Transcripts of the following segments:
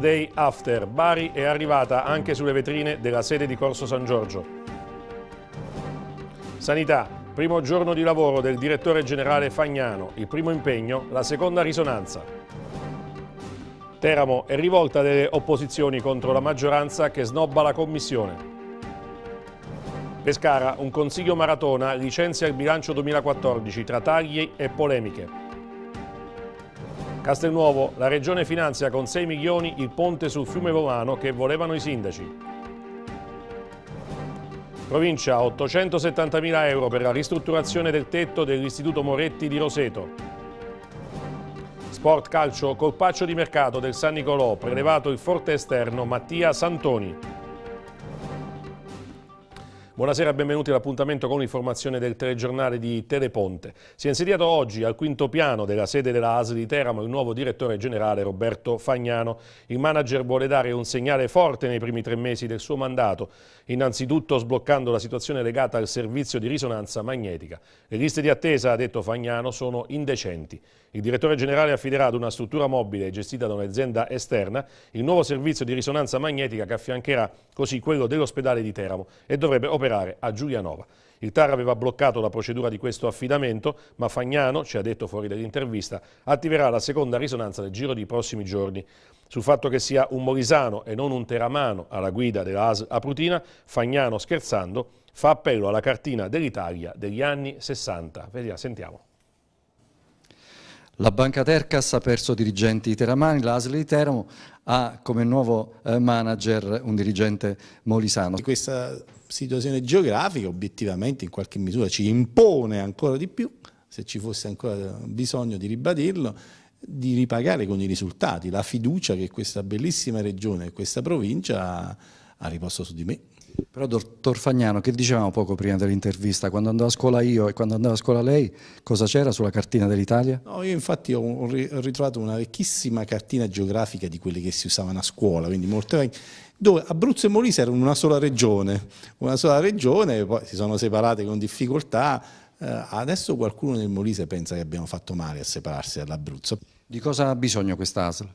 Day After. Bari è arrivata anche sulle vetrine della sede di Corso San Giorgio. Sanità. Primo giorno di lavoro del direttore generale Fagnano. Il primo impegno, la seconda risonanza. Teramo è rivolta delle opposizioni contro la maggioranza che snobba la commissione. Pescara, un consiglio maratona, licenzia il bilancio 2014 tra tagli e polemiche. Castelnuovo, la Regione finanzia con 6 milioni il ponte sul fiume Volano che volevano i sindaci. Provincia 870 mila euro per la ristrutturazione del tetto dell'Istituto Moretti di Roseto. Sport Calcio, colpaccio di mercato del San Nicolò, prelevato il forte esterno Mattia Santoni. Buonasera e benvenuti all'appuntamento con l'informazione del telegiornale di Teleponte. Si è insediato oggi al quinto piano della sede della ASL di Teramo il nuovo direttore generale Roberto Fagnano. Il manager vuole dare un segnale forte nei primi tre mesi del suo mandato, innanzitutto sbloccando la situazione legata al servizio di risonanza magnetica. Le liste di attesa, ha detto Fagnano, sono indecenti. Il direttore generale affiderà ad una struttura mobile gestita da un'azienda esterna il nuovo servizio di risonanza magnetica che affiancherà così quello dell'ospedale di Teramo e dovrebbe operare operare a Giulianova. Il TAR aveva bloccato la procedura di questo affidamento, ma Fagnano, ci ha detto fuori dall'intervista, attiverà la seconda risonanza nel giro dei prossimi giorni. Sul fatto che sia un molisano e non un teramano alla guida della AS Aprutina, Fagnano, scherzando, fa appello alla cartina dell'Italia degli anni 60. Vediamo, sentiamo. La Banca Tercas ha perso dirigenti teramani, l'ASL di Teramo ha come nuovo eh, manager un dirigente molisano. Questa situazione geografica obiettivamente in qualche misura ci impone ancora di più, se ci fosse ancora bisogno di ribadirlo, di ripagare con i risultati la fiducia che questa bellissima regione e questa provincia ha riposto su di me. Però dottor Fagnano, che dicevamo poco prima dell'intervista, quando andavo a scuola io e quando andavo a scuola lei, cosa c'era sulla cartina dell'Italia? No, io infatti ho ritrovato una vecchissima cartina geografica di quelle che si usavano a scuola, quindi molto vecchia dove Abruzzo e Molise erano una sola regione, una sola regione, poi si sono separate con difficoltà, eh, adesso qualcuno nel Molise pensa che abbiamo fatto male a separarsi dall'Abruzzo. Di cosa ha bisogno questa ASL?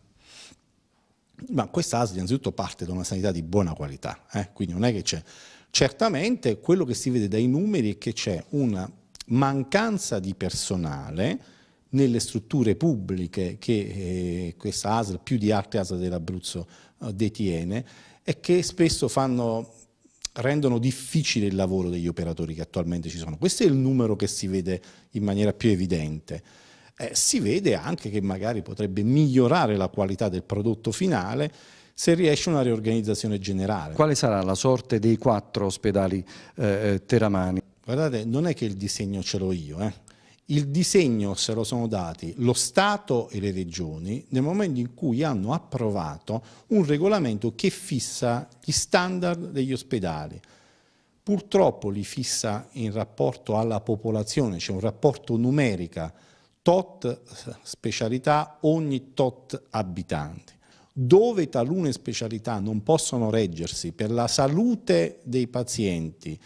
Ma questa ASL innanzitutto parte da una sanità di buona qualità, eh? quindi non è che c'è... Certamente quello che si vede dai numeri è che c'è una mancanza di personale nelle strutture pubbliche che eh, questa ASL più di altre ASL dell'Abruzzo eh, detiene e che spesso fanno, rendono difficile il lavoro degli operatori che attualmente ci sono. Questo è il numero che si vede in maniera più evidente. Eh, si vede anche che magari potrebbe migliorare la qualità del prodotto finale se riesce una riorganizzazione generale. Quale sarà la sorte dei quattro ospedali eh, eh teramani? Guardate, non è che il disegno ce l'ho io, eh. Il disegno se lo sono dati lo Stato e le regioni nel momento in cui hanno approvato un regolamento che fissa gli standard degli ospedali. Purtroppo li fissa in rapporto alla popolazione, c'è cioè un rapporto numerica, tot specialità ogni tot abitanti dove talune specialità non possono reggersi per la salute dei pazienti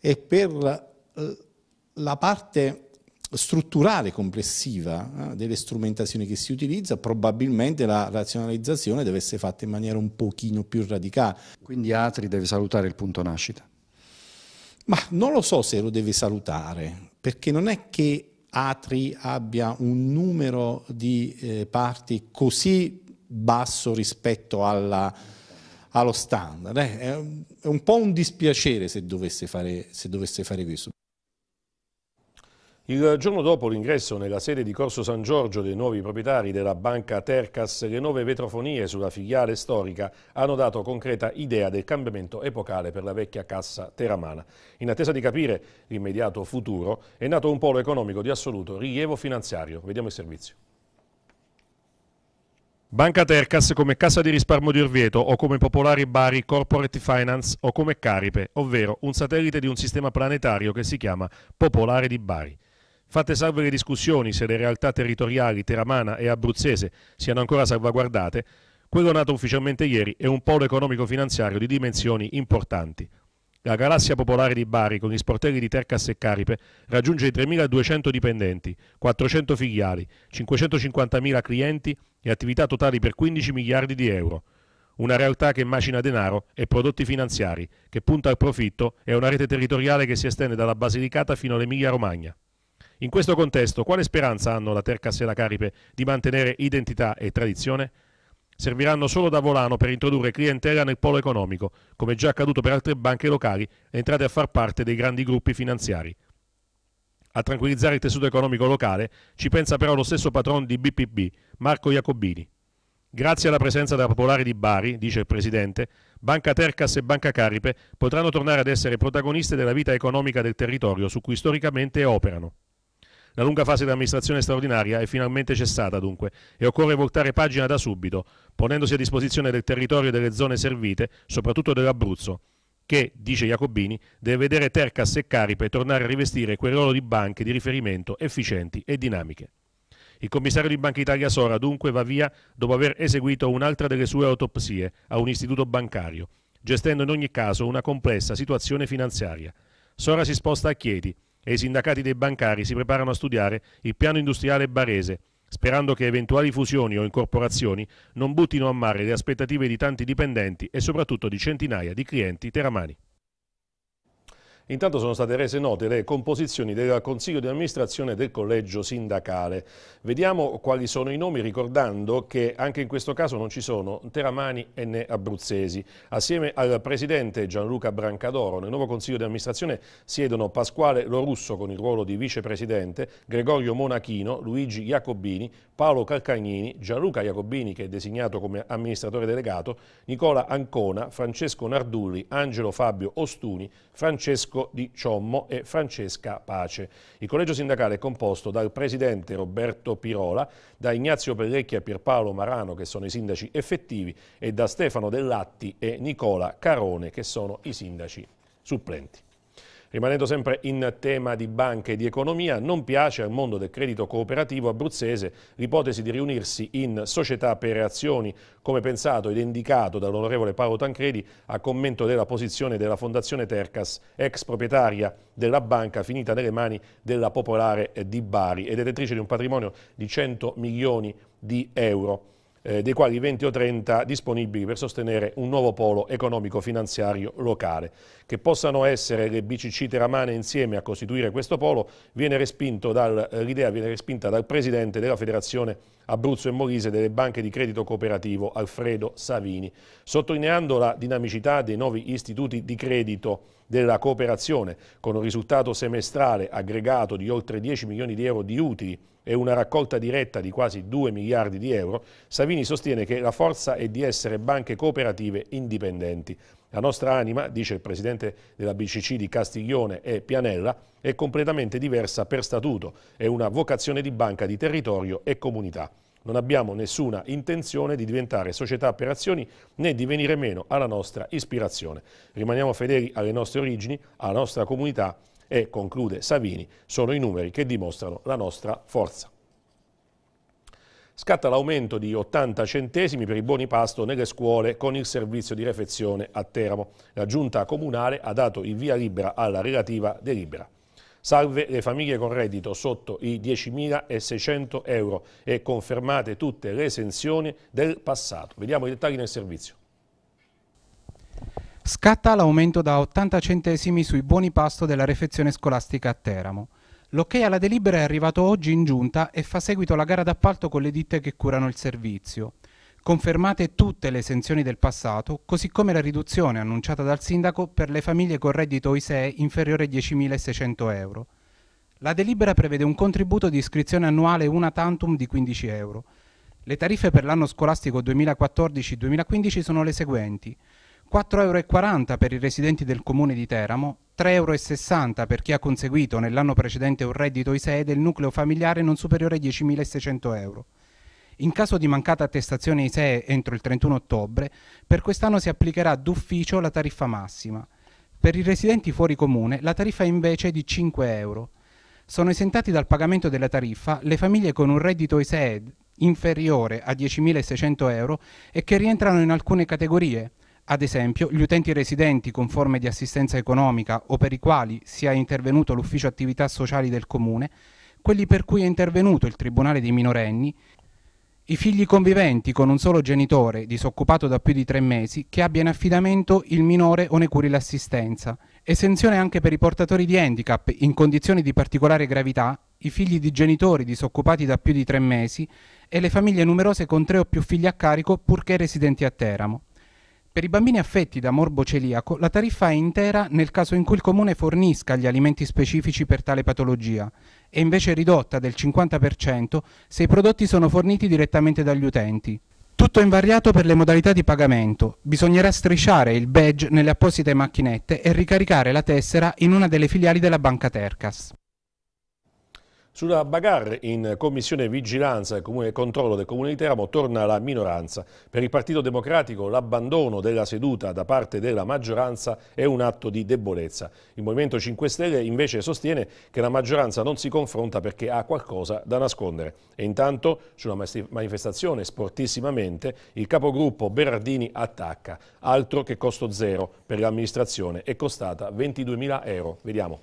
e per eh, la parte strutturale complessiva eh, delle strumentazioni che si utilizza, probabilmente la razionalizzazione deve essere fatta in maniera un pochino più radicale. Quindi Atri deve salutare il punto nascita? Ma non lo so se lo deve salutare, perché non è che Atri abbia un numero di eh, parti così basso rispetto alla, allo standard. Eh. È un po' un dispiacere se dovesse fare, se dovesse fare questo. Il giorno dopo l'ingresso nella sede di Corso San Giorgio dei nuovi proprietari della banca Tercas, le nuove vetrofonie sulla filiale storica hanno dato concreta idea del cambiamento epocale per la vecchia cassa teramana. In attesa di capire l'immediato futuro, è nato un polo economico di assoluto rilievo finanziario. Vediamo il servizio. Banca Tercas come Cassa di risparmio di Orvieto o come Popolari Bari Corporate Finance o come Caripe, ovvero un satellite di un sistema planetario che si chiama Popolare di Bari. Fatte salve le discussioni se le realtà territoriali teramana e abruzzese siano ancora salvaguardate, quello nato ufficialmente ieri è un polo economico-finanziario di dimensioni importanti. La galassia popolare di Bari, con gli sportelli di Tercas e Caripe, raggiunge i 3.200 dipendenti, 400 filiali, 550.000 clienti e attività totali per 15 miliardi di euro. Una realtà che macina denaro e prodotti finanziari, che punta al profitto e una rete territoriale che si estende dalla Basilicata fino all'Emilia Romagna. In questo contesto, quale speranza hanno la Tercas e la Caripe di mantenere identità e tradizione? Serviranno solo da volano per introdurre clientela nel polo economico, come già accaduto per altre banche locali entrate a far parte dei grandi gruppi finanziari. A tranquillizzare il tessuto economico locale ci pensa però lo stesso patron di BPB, Marco Jacobini. Grazie alla presenza della Popolare di Bari, dice il Presidente, Banca Tercas e Banca Caripe potranno tornare ad essere protagoniste della vita economica del territorio su cui storicamente operano. La lunga fase di amministrazione straordinaria è finalmente cessata dunque e occorre voltare pagina da subito, ponendosi a disposizione del territorio e delle zone servite, soprattutto dell'Abruzzo, che, dice Jacobini, deve vedere terca a e per tornare a rivestire quel ruolo di banche di riferimento efficienti e dinamiche. Il commissario di Banca Italia Sora dunque va via dopo aver eseguito un'altra delle sue autopsie a un istituto bancario, gestendo in ogni caso una complessa situazione finanziaria. Sora si sposta a Chieti, e i sindacati dei bancari si preparano a studiare il piano industriale barese, sperando che eventuali fusioni o incorporazioni non buttino a mare le aspettative di tanti dipendenti e soprattutto di centinaia di clienti teramani. Intanto sono state rese note le composizioni del Consiglio di amministrazione del collegio sindacale. Vediamo quali sono i nomi ricordando che anche in questo caso non ci sono teramani e né abruzzesi. Assieme al presidente Gianluca Brancadoro nel nuovo Consiglio di amministrazione siedono Pasquale Lorusso con il ruolo di vicepresidente, Gregorio Monachino, Luigi Jacobini, Paolo Calcagnini, Gianluca Jacobini che è designato come amministratore delegato, Nicola Ancona, Francesco Nardulli, Angelo Fabio Ostuni, Francesco Di Ciommo e Francesca Pace. Il collegio sindacale è composto dal presidente Roberto Pirola, da Ignazio Pellecchia e Pierpaolo Marano, che sono i sindaci effettivi, e da Stefano Dellatti e Nicola Carone, che sono i sindaci supplenti. Rimanendo sempre in tema di banche e di economia, non piace al mondo del credito cooperativo abruzzese l'ipotesi di riunirsi in società per azioni, come pensato ed indicato dall'onorevole Paolo Tancredi a commento della posizione della Fondazione Tercas, ex proprietaria della banca finita nelle mani della Popolare di Bari e detentrice di un patrimonio di 100 milioni di euro eh, dei quali 20 o 30 disponibili per sostenere un nuovo polo economico-finanziario locale. Che possano essere le BCC teramane insieme a costituire questo polo, eh, l'idea viene, viene respinta dal Presidente della Federazione Abruzzo e Molise delle banche di credito cooperativo Alfredo Savini, sottolineando la dinamicità dei nuovi istituti di credito della cooperazione, con un risultato semestrale aggregato di oltre 10 milioni di euro di utili e una raccolta diretta di quasi 2 miliardi di euro, Savini sostiene che la forza è di essere banche cooperative indipendenti, la nostra anima, dice il presidente della BCC di Castiglione e Pianella, è completamente diversa per statuto, è una vocazione di banca di territorio e comunità. Non abbiamo nessuna intenzione di diventare società per azioni né di venire meno alla nostra ispirazione. Rimaniamo fedeli alle nostre origini, alla nostra comunità e, conclude Savini, sono i numeri che dimostrano la nostra forza scatta l'aumento di 80 centesimi per i buoni pasto nelle scuole con il servizio di refezione a Teramo. La giunta comunale ha dato il via libera alla relativa delibera. Salve le famiglie con reddito sotto i 10.600 euro e confermate tutte le esenzioni del passato. Vediamo i dettagli nel servizio. Scatta l'aumento da 80 centesimi sui buoni pasto della refezione scolastica a Teramo. L'ok alla delibera è arrivato oggi in giunta e fa seguito la gara d'appalto con le ditte che curano il servizio. Confermate tutte le esenzioni del passato, così come la riduzione annunciata dal sindaco per le famiglie con reddito ISEE inferiore a 10.600 euro. La delibera prevede un contributo di iscrizione annuale una tantum di 15 euro. Le tariffe per l'anno scolastico 2014-2015 sono le seguenti. 4,40 euro per i residenti del comune di Teramo, 3,60 euro per chi ha conseguito nell'anno precedente un reddito ISEE del nucleo familiare non superiore ai 10.600 euro. In caso di mancata attestazione ISEE entro il 31 ottobre, per quest'anno si applicherà d'ufficio la tariffa massima. Per i residenti fuori comune la tariffa è invece di 5 euro. Sono esentati dal pagamento della tariffa le famiglie con un reddito ISEE inferiore a 10.600 euro e che rientrano in alcune categorie, ad esempio, gli utenti residenti con forme di assistenza economica o per i quali sia intervenuto l'ufficio attività sociali del comune, quelli per cui è intervenuto il tribunale dei minorenni, i figli conviventi con un solo genitore disoccupato da più di tre mesi che abbia in affidamento il minore o ne curi l'assistenza. Esenzione anche per i portatori di handicap in condizioni di particolare gravità, i figli di genitori disoccupati da più di tre mesi e le famiglie numerose con tre o più figli a carico purché residenti a Teramo. Per i bambini affetti da morbo celiaco la tariffa è intera nel caso in cui il comune fornisca gli alimenti specifici per tale patologia e invece ridotta del 50% se i prodotti sono forniti direttamente dagli utenti. Tutto invariato per le modalità di pagamento. Bisognerà strisciare il badge nelle apposite macchinette e ricaricare la tessera in una delle filiali della banca Tercas. Sulla bagarre in commissione vigilanza e comune controllo del comune di Teramo torna la minoranza. Per il Partito Democratico l'abbandono della seduta da parte della maggioranza è un atto di debolezza. Il Movimento 5 Stelle invece sostiene che la maggioranza non si confronta perché ha qualcosa da nascondere. E intanto sulla manifestazione sportissimamente il capogruppo Berardini attacca. Altro che costo zero per l'amministrazione è costata 22.000 euro. Vediamo.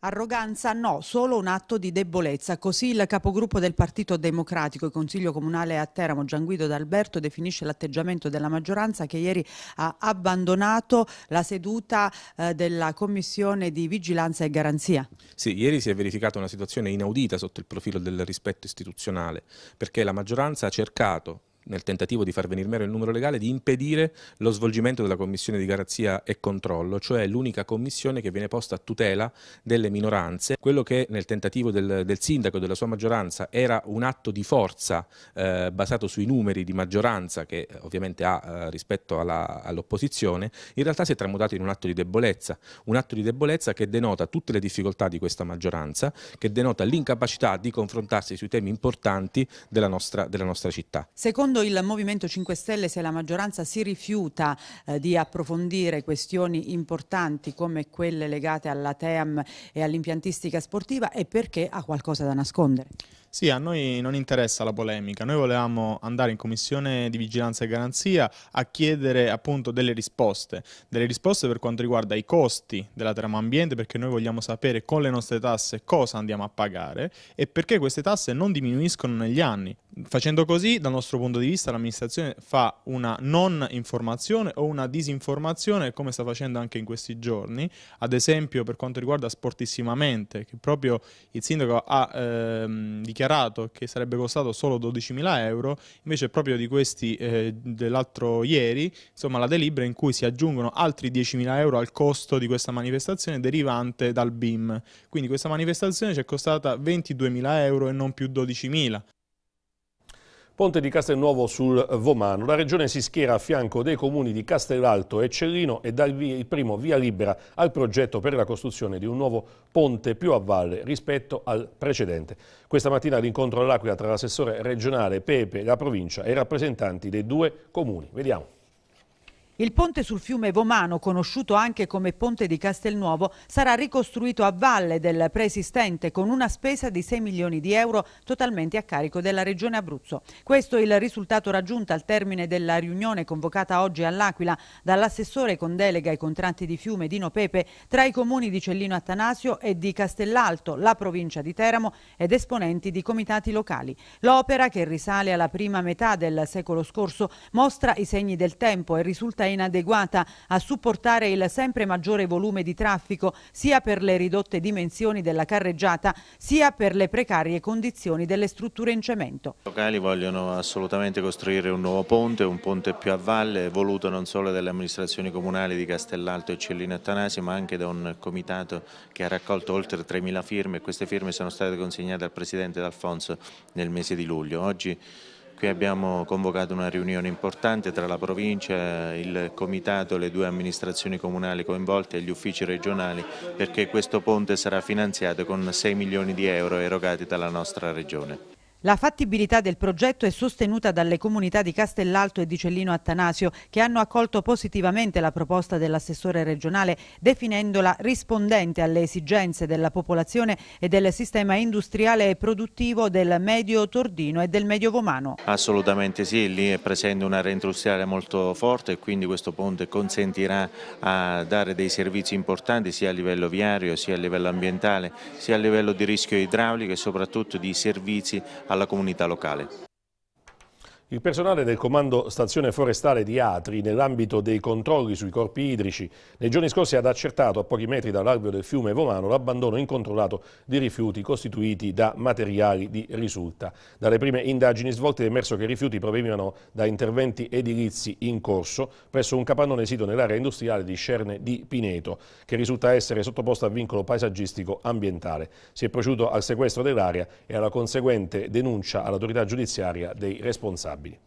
Arroganza no, solo un atto di debolezza. Così il capogruppo del Partito Democratico e Consiglio Comunale a Teramo, Gianguido D'Alberto, definisce l'atteggiamento della maggioranza che ieri ha abbandonato la seduta eh, della Commissione di Vigilanza e Garanzia. Sì, ieri si è verificata una situazione inaudita sotto il profilo del rispetto istituzionale, perché la maggioranza ha cercato nel tentativo di far venire meno il numero legale, di impedire lo svolgimento della commissione di garanzia e controllo, cioè l'unica commissione che viene posta a tutela delle minoranze. Quello che nel tentativo del, del sindaco e della sua maggioranza era un atto di forza eh, basato sui numeri di maggioranza che eh, ovviamente ha eh, rispetto all'opposizione, all in realtà si è tramutato in un atto di debolezza, un atto di debolezza che denota tutte le difficoltà di questa maggioranza, che denota l'incapacità di confrontarsi sui temi importanti della nostra, della nostra città. Secondo Secondo il Movimento 5 Stelle, se la maggioranza si rifiuta eh, di approfondire questioni importanti come quelle legate alla TEAM e all'impiantistica sportiva, è perché ha qualcosa da nascondere. Sì, a noi non interessa la polemica, noi volevamo andare in commissione di vigilanza e garanzia a chiedere appunto delle risposte, delle risposte per quanto riguarda i costi della trama ambiente perché noi vogliamo sapere con le nostre tasse cosa andiamo a pagare e perché queste tasse non diminuiscono negli anni. Facendo così, dal nostro punto di vista, l'amministrazione fa una non informazione o una disinformazione come sta facendo anche in questi giorni, ad esempio per quanto riguarda sportissimamente, che proprio il sindaco ha ehm, dichiarato dichiarato che sarebbe costato solo 12.000 euro, invece proprio di questi eh, dell'altro ieri, insomma la delibera in cui si aggiungono altri 10.000 euro al costo di questa manifestazione derivante dal BIM. Quindi questa manifestazione ci è costata 22.000 euro e non più 12.000. Ponte di Castelnuovo sul Vomano. La regione si schiera a fianco dei comuni di Castellalto e Cellino e dà il primo via libera al progetto per la costruzione di un nuovo ponte più a valle rispetto al precedente. Questa mattina l'incontro all'Aquila tra l'assessore regionale Pepe, la provincia e i rappresentanti dei due comuni. Vediamo. Il ponte sul fiume Vomano, conosciuto anche come Ponte di Castelnuovo, sarà ricostruito a valle del preesistente con una spesa di 6 milioni di euro totalmente a carico della Regione Abruzzo. Questo è il risultato raggiunto al termine della riunione convocata oggi all'Aquila dall'assessore con delega ai contratti di fiume Dino Pepe tra i comuni di Cellino Attanasio e di Castellalto, la provincia di Teramo ed esponenti di comitati locali. L'opera, che risale alla prima metà del secolo scorso, mostra i segni del tempo e risulta inadeguata a supportare il sempre maggiore volume di traffico sia per le ridotte dimensioni della carreggiata sia per le precarie condizioni delle strutture in cemento. I locali vogliono assolutamente costruire un nuovo ponte, un ponte più a valle, voluto non solo dalle amministrazioni comunali di Castellalto e Cellino Attanasi ma anche da un comitato che ha raccolto oltre 3.000 firme e queste firme sono state consegnate al Presidente D'Alfonso nel mese di luglio. Oggi Qui abbiamo convocato una riunione importante tra la provincia, il comitato, le due amministrazioni comunali coinvolte e gli uffici regionali perché questo ponte sarà finanziato con 6 milioni di euro erogati dalla nostra regione. La fattibilità del progetto è sostenuta dalle comunità di Castellalto e di Cellino Attanasio che hanno accolto positivamente la proposta dell'assessore regionale definendola rispondente alle esigenze della popolazione e del sistema industriale e produttivo del medio tordino e del medio vomano. Assolutamente sì, lì è presente una reindustriale molto forte e quindi questo ponte consentirà a dare dei servizi importanti sia a livello viario, sia a livello ambientale, sia a livello di rischio idraulico e soprattutto di servizi alla alla comunità locale. Il personale del Comando Stazione Forestale di Atri, nell'ambito dei controlli sui corpi idrici, nei giorni scorsi ha accertato a pochi metri dall'alveo del fiume Volano l'abbandono incontrollato di rifiuti costituiti da materiali di risulta. Dalle prime indagini svolte è emerso che i rifiuti provenivano da interventi edilizi in corso presso un capannone sito nell'area industriale di Cerne di Pineto, che risulta essere sottoposto a vincolo paesaggistico ambientale. Si è proceduto al sequestro dell'area e alla conseguente denuncia all'autorità giudiziaria dei responsabili stabili.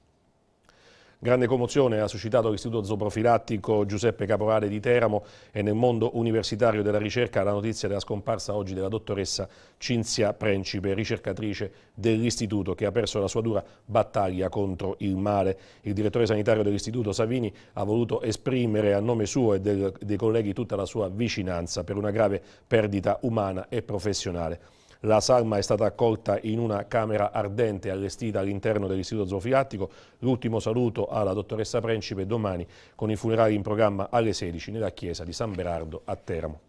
Grande commozione ha suscitato l'Istituto Zooprofilattico Giuseppe Caporale di Teramo e nel mondo universitario della ricerca la notizia della scomparsa oggi della dottoressa Cinzia Principe, ricercatrice dell'Istituto che ha perso la sua dura battaglia contro il male. Il direttore sanitario dell'Istituto Savini ha voluto esprimere a nome suo e del, dei colleghi tutta la sua vicinanza per una grave perdita umana e professionale. La salma è stata accolta in una camera ardente allestita all'interno dell'Istituto Zoofilattico. L'ultimo saluto alla dottoressa Principe domani con i funerali in programma alle 16 nella chiesa di San Berardo a Teramo.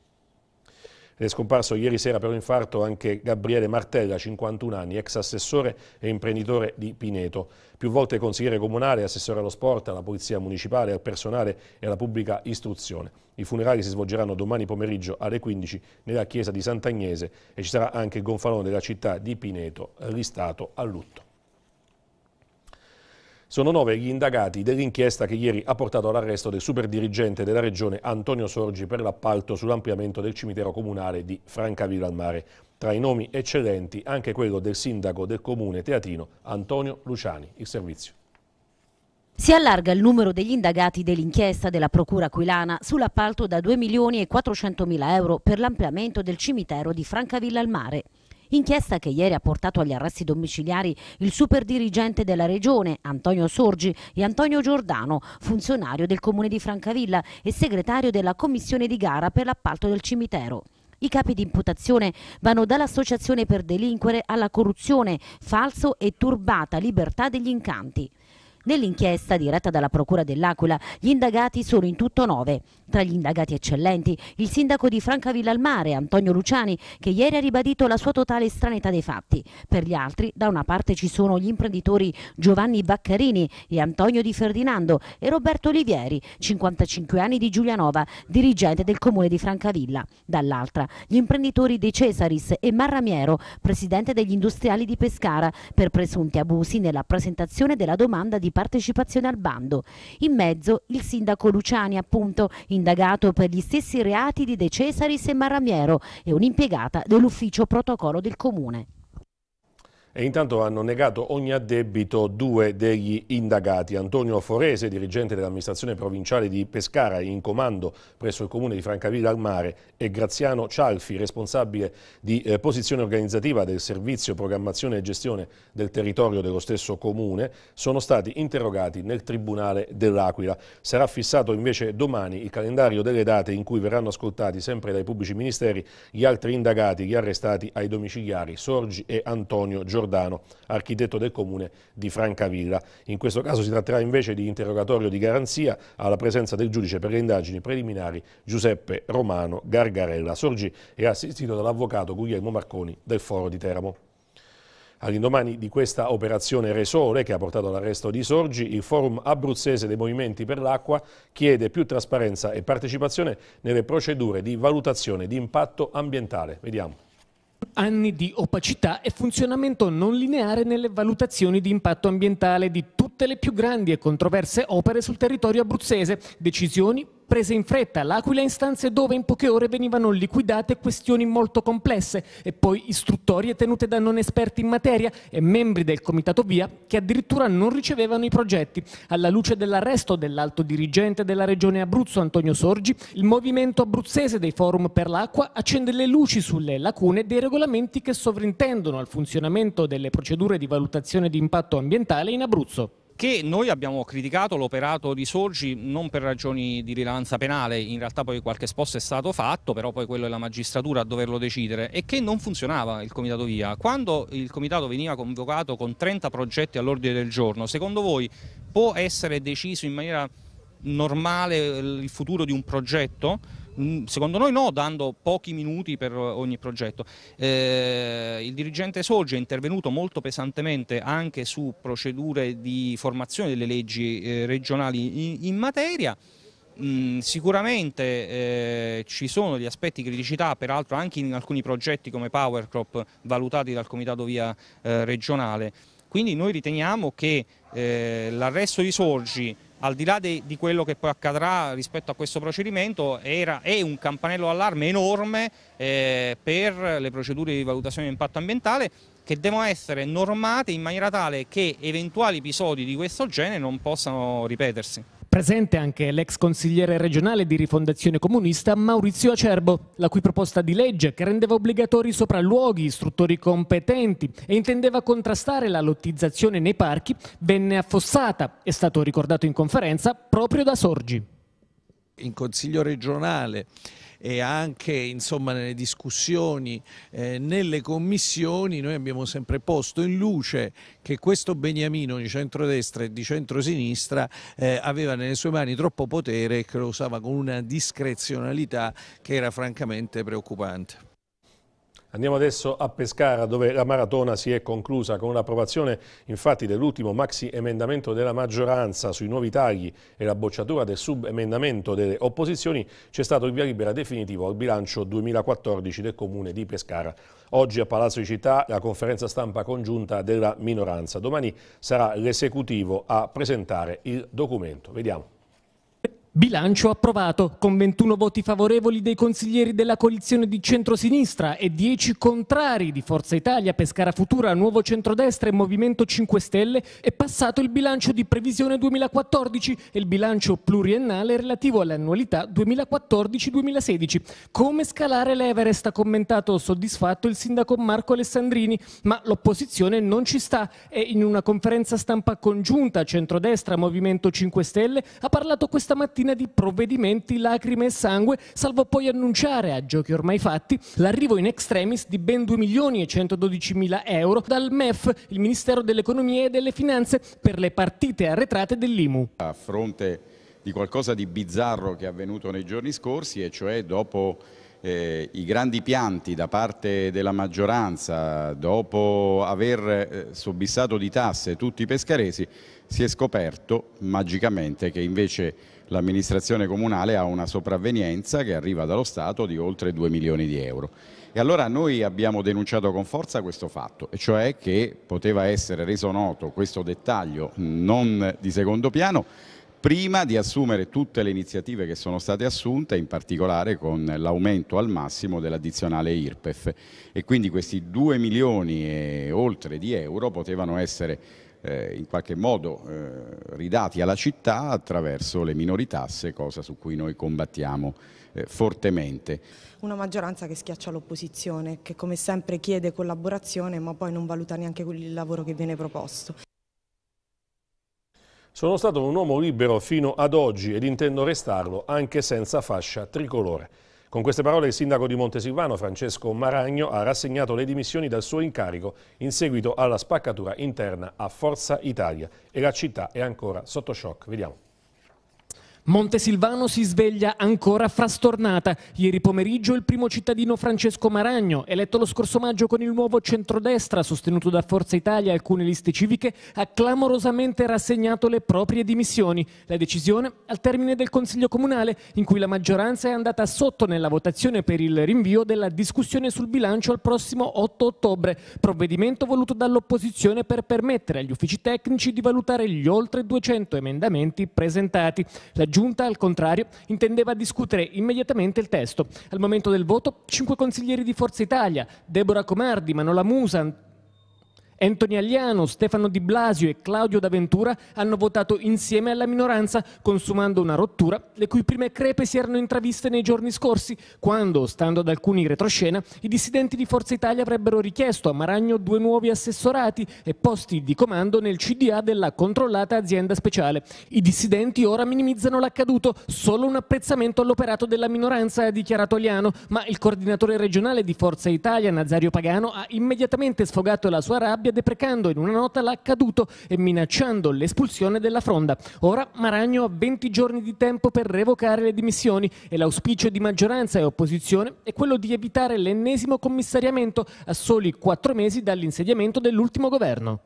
È scomparso ieri sera per un infarto anche Gabriele Martella, 51 anni, ex assessore e imprenditore di Pineto. Più volte consigliere comunale, assessore allo sport, alla polizia municipale, al personale e alla pubblica istruzione. I funerali si svolgeranno domani pomeriggio alle 15 nella chiesa di Sant'Agnese e ci sarà anche il gonfalone della città di Pineto, listato a lutto. Sono nove gli indagati dell'inchiesta che ieri ha portato all'arresto del superdirigente della regione Antonio Sorgi per l'appalto sull'ampliamento del cimitero comunale di Francavilla al Mare. Tra i nomi eccellenti anche quello del sindaco del comune teatino Antonio Luciani. Il servizio. Si allarga il numero degli indagati dell'inchiesta della Procura Aquilana sull'appalto da 2 milioni e 400 mila euro per l'ampliamento del cimitero di Francavilla al Mare. Inchiesta che ieri ha portato agli arresti domiciliari il superdirigente della regione, Antonio Sorgi, e Antonio Giordano, funzionario del comune di Francavilla e segretario della commissione di gara per l'appalto del cimitero. I capi di imputazione vanno dall'associazione per delinquere alla corruzione, falso e turbata libertà degli incanti. Nell'inchiesta diretta dalla Procura dell'Aquila gli indagati sono in tutto nove. Tra gli indagati eccellenti il sindaco di Francavilla al Mare, Antonio Luciani, che ieri ha ribadito la sua totale stranità dei fatti. Per gli altri, da una parte ci sono gli imprenditori Giovanni Baccarini e Antonio Di Ferdinando e Roberto Olivieri, 55 anni di Giulianova, dirigente del comune di Francavilla. Dall'altra, gli imprenditori De Cesaris e Marramiero, presidente degli industriali di Pescara, per presunti abusi nella presentazione della domanda di di partecipazione al bando. In mezzo il sindaco Luciani, appunto, indagato per gli stessi reati di De Cesaris e Marramiero e un'impiegata dell'ufficio protocollo del comune e intanto hanno negato ogni addebito due degli indagati. Antonio Forese, dirigente dell'amministrazione provinciale di Pescara in comando presso il comune di Francavilla al Mare e Graziano Cialfi, responsabile di eh, posizione organizzativa del servizio programmazione e gestione del territorio dello stesso comune, sono stati interrogati nel Tribunale dell'Aquila. Sarà fissato invece domani il calendario delle date in cui verranno ascoltati sempre dai pubblici ministeri gli altri indagati, gli arrestati ai domiciliari Sorgi e Antonio Giorgio. Giordano, architetto del comune di Francavilla. In questo caso si tratterà invece di interrogatorio di garanzia alla presenza del giudice per le indagini preliminari Giuseppe Romano Gargarella. Sorgi è assistito dall'avvocato Guglielmo Marconi del Foro di Teramo. All'indomani di questa operazione Resole, che ha portato all'arresto di Sorgi, il Forum Abruzzese dei Movimenti per l'Acqua chiede più trasparenza e partecipazione nelle procedure di valutazione di impatto ambientale. Vediamo. Anni di opacità e funzionamento non lineare nelle valutazioni di impatto ambientale di tutte le più grandi e controverse opere sul territorio abruzzese, decisioni prese in fretta all'Aquila istanze dove in poche ore venivano liquidate questioni molto complesse e poi istruttorie tenute da non esperti in materia e membri del comitato VIA che addirittura non ricevevano i progetti. Alla luce dell'arresto dell'alto dirigente della regione Abruzzo Antonio Sorgi, il movimento abruzzese dei forum per l'acqua accende le luci sulle lacune dei regolamenti che sovrintendono al funzionamento delle procedure di valutazione di impatto ambientale in Abruzzo che noi abbiamo criticato l'operato di Sorgi non per ragioni di rilevanza penale, in realtà poi qualche sposto è stato fatto, però poi quello è la magistratura a doverlo decidere, e che non funzionava il comitato via. Quando il comitato veniva convocato con 30 progetti all'ordine del giorno, secondo voi può essere deciso in maniera normale eh, il futuro di un progetto? Mm, secondo noi no, dando pochi minuti per ogni progetto. Eh, il dirigente Sorge è intervenuto molto pesantemente anche su procedure di formazione delle leggi eh, regionali in, in materia. Mm, sicuramente eh, ci sono degli aspetti di criticità, peraltro anche in alcuni progetti come Powercrop valutati dal Comitato Via eh, regionale. Quindi noi riteniamo che eh, l'arresto di Sorgi al di là de, di quello che poi accadrà rispetto a questo procedimento, era, è un campanello d'allarme enorme eh, per le procedure di valutazione di impatto ambientale che devono essere normate in maniera tale che eventuali episodi di questo genere non possano ripetersi. Presente anche l'ex consigliere regionale di rifondazione comunista Maurizio Acerbo, la cui proposta di legge che rendeva obbligatori sopralluoghi, istruttori competenti e intendeva contrastare la lottizzazione nei parchi venne affossata, è stato ricordato in conferenza, proprio da Sorgi. In consiglio regionale e anche insomma, nelle discussioni, eh, nelle commissioni, noi abbiamo sempre posto in luce che questo beniamino di centrodestra e di centrosinistra eh, aveva nelle sue mani troppo potere e che lo usava con una discrezionalità che era francamente preoccupante. Andiamo adesso a Pescara dove la maratona si è conclusa con l'approvazione infatti dell'ultimo maxi emendamento della maggioranza sui nuovi tagli e la bocciatura del subemendamento delle opposizioni c'è stato il via libera definitivo al bilancio 2014 del comune di Pescara. Oggi a Palazzo di Città la conferenza stampa congiunta della minoranza. Domani sarà l'esecutivo a presentare il documento. Vediamo. Bilancio approvato, con 21 voti favorevoli dei consiglieri della coalizione di centrosinistra e 10 contrari di Forza Italia, Pescara Futura, Nuovo Centrodestra e Movimento 5 Stelle, è passato il bilancio di previsione 2014 e il bilancio pluriennale relativo all'annualità 2014-2016. Come scalare l'Everest ha commentato soddisfatto il sindaco Marco Alessandrini, ma l'opposizione non ci sta e in una conferenza stampa congiunta centrodestra-Movimento 5 Stelle ha parlato questa mattina cartina di provvedimenti lacrime e sangue, salvo poi annunciare, a giochi ormai fatti, l'arrivo in extremis di ben 2 milioni e 112 mila euro dal MEF, il Ministero dell'Economia e delle Finanze, per le partite arretrate dell'IMU. A fronte di qualcosa di bizzarro che è avvenuto nei giorni scorsi, e cioè dopo eh, i grandi pianti da parte della maggioranza dopo aver eh, sobbissato di tasse tutti i pescaresi si è scoperto magicamente che invece l'amministrazione comunale ha una sopravvenienza che arriva dallo Stato di oltre 2 milioni di euro. E allora noi abbiamo denunciato con forza questo fatto, e cioè che poteva essere reso noto questo dettaglio non di secondo piano prima di assumere tutte le iniziative che sono state assunte, in particolare con l'aumento al massimo dell'addizionale IRPEF. E quindi questi 2 milioni e oltre di euro potevano essere eh, in qualche modo eh, ridati alla città attraverso le minori tasse, cosa su cui noi combattiamo eh, fortemente. Una maggioranza che schiaccia l'opposizione, che come sempre chiede collaborazione ma poi non valuta neanche il lavoro che viene proposto. Sono stato un uomo libero fino ad oggi ed intendo restarlo anche senza fascia tricolore. Con queste parole il sindaco di Montesilvano, Francesco Maragno, ha rassegnato le dimissioni dal suo incarico in seguito alla spaccatura interna a Forza Italia e la città è ancora sotto shock. Vediamo. Montesilvano si sveglia ancora frastornata. Ieri pomeriggio il primo cittadino Francesco Maragno, eletto lo scorso maggio con il nuovo centrodestra, sostenuto da Forza Italia e alcune liste civiche, ha clamorosamente rassegnato le proprie dimissioni. La decisione al termine del Consiglio Comunale, in cui la maggioranza è andata sotto nella votazione per il rinvio della discussione sul bilancio al prossimo 8 ottobre, provvedimento voluto dall'opposizione per permettere agli uffici tecnici di valutare gli oltre 200 emendamenti presentati. La Giunta, al contrario, intendeva discutere immediatamente il testo. Al momento del voto, cinque consiglieri di Forza Italia, Deborah Comardi, Manola Musa, Anthony Agliano, Stefano Di Blasio e Claudio D'Aventura hanno votato insieme alla minoranza, consumando una rottura le cui prime crepe si erano intraviste nei giorni scorsi, quando, stando ad alcuni retroscena, i dissidenti di Forza Italia avrebbero richiesto a Maragno due nuovi assessorati e posti di comando nel CDA della controllata azienda speciale. I dissidenti ora minimizzano l'accaduto, solo un apprezzamento all'operato della minoranza, ha dichiarato Agliano, ma il coordinatore regionale di Forza Italia, Nazario Pagano, ha immediatamente sfogato la sua rabbia Calabria deprecando in una nota l'accaduto e minacciando l'espulsione della fronda. Ora Maragno ha 20 giorni di tempo per revocare le dimissioni e l'auspicio di maggioranza e opposizione è quello di evitare l'ennesimo commissariamento a soli quattro mesi dall'insediamento dell'ultimo governo.